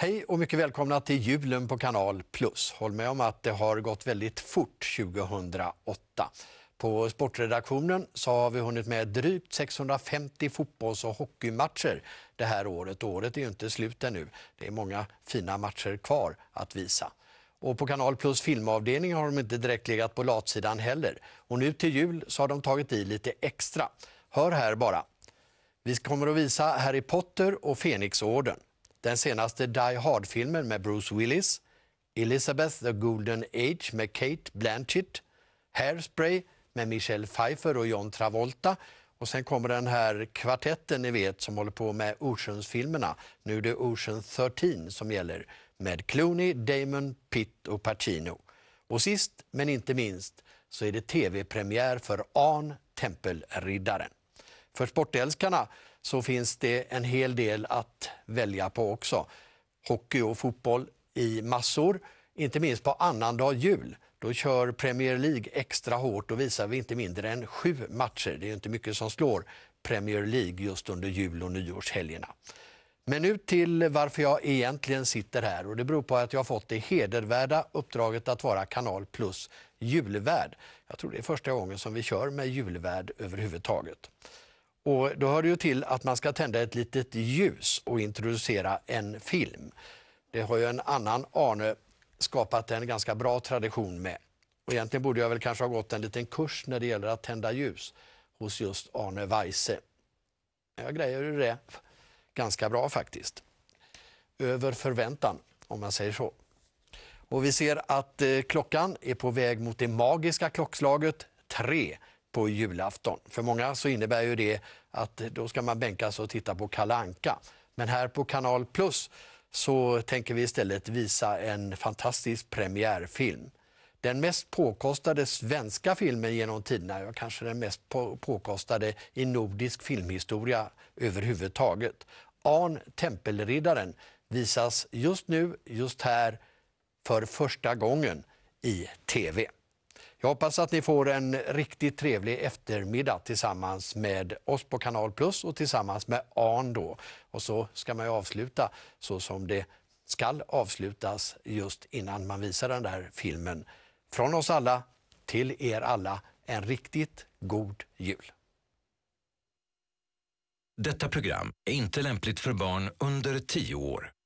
Hej och mycket välkomna till julen på Kanal Plus. Håll med om att det har gått väldigt fort 2008. På sportredaktionen så har vi hunnit med drygt 650 fotbolls och hockeymatcher det här året. Året är ju inte slut ännu. Det är många fina matcher kvar att visa. Och på Kanal Plus filmavdelning har de inte direkt legat på latsidan heller. Och nu till jul så har de tagit i lite extra. Hör här bara. Vi kommer att visa Harry Potter och Fenixorden. Den senaste Die Hard-filmen med Bruce Willis, Elizabeth the Golden Age med Kate Blanchett, Hairspray med Michelle Pfeiffer och John Travolta. Och sen kommer den här kvartetten ni vet som håller på med Oceans-filmerna. Nu är det Ocean 13 som gäller med Clooney, Damon, Pitt och Pacino. Och sist men inte minst så är det tv-premiär för Arn Tempelriddaren. För sportälskarna så finns det en hel del att välja på också. Hockey och fotboll i massor, inte minst på annandag jul. Då kör Premier League extra hårt och visar vi inte mindre än sju matcher. Det är inte mycket som slår Premier League just under jul och nyårshelgerna. Men nu till varför jag egentligen sitter här och det beror på att jag fått det hedervärda uppdraget att vara Kanal Plus julvärd. Jag tror det är första gången som vi kör med julvärd överhuvudtaget. Och då hör det ju till att man ska tända ett litet ljus och introducera en film. Det har ju en annan Arne skapat en ganska bra tradition med. Och egentligen borde jag väl kanske ha gått en liten kurs när det gäller att tända ljus hos just Arne Weise. Jag grejade det ganska bra faktiskt. Över förväntan, om man säger så. Och vi ser att eh, klockan är på väg mot det magiska klockslaget tre på julafton. För många så innebär ju det att då ska man sig och titta på Kalanka. Men här på Kanal Plus så tänker vi istället visa en fantastisk premiärfilm. Den mest påkostade svenska filmen genom tiderna, ja, kanske den mest på påkostade i nordisk filmhistoria överhuvudtaget. Arn Tempelriddaren visas just nu, just här, för första gången i tv. Jag hoppas att ni får en riktigt trevlig eftermiddag tillsammans med oss på Kanal Plus och tillsammans med ARN då. Och så ska man ju avsluta så som det ska avslutas just innan man visar den där filmen. Från oss alla till er alla, en riktigt god jul. Detta program är inte lämpligt för barn under 10 år.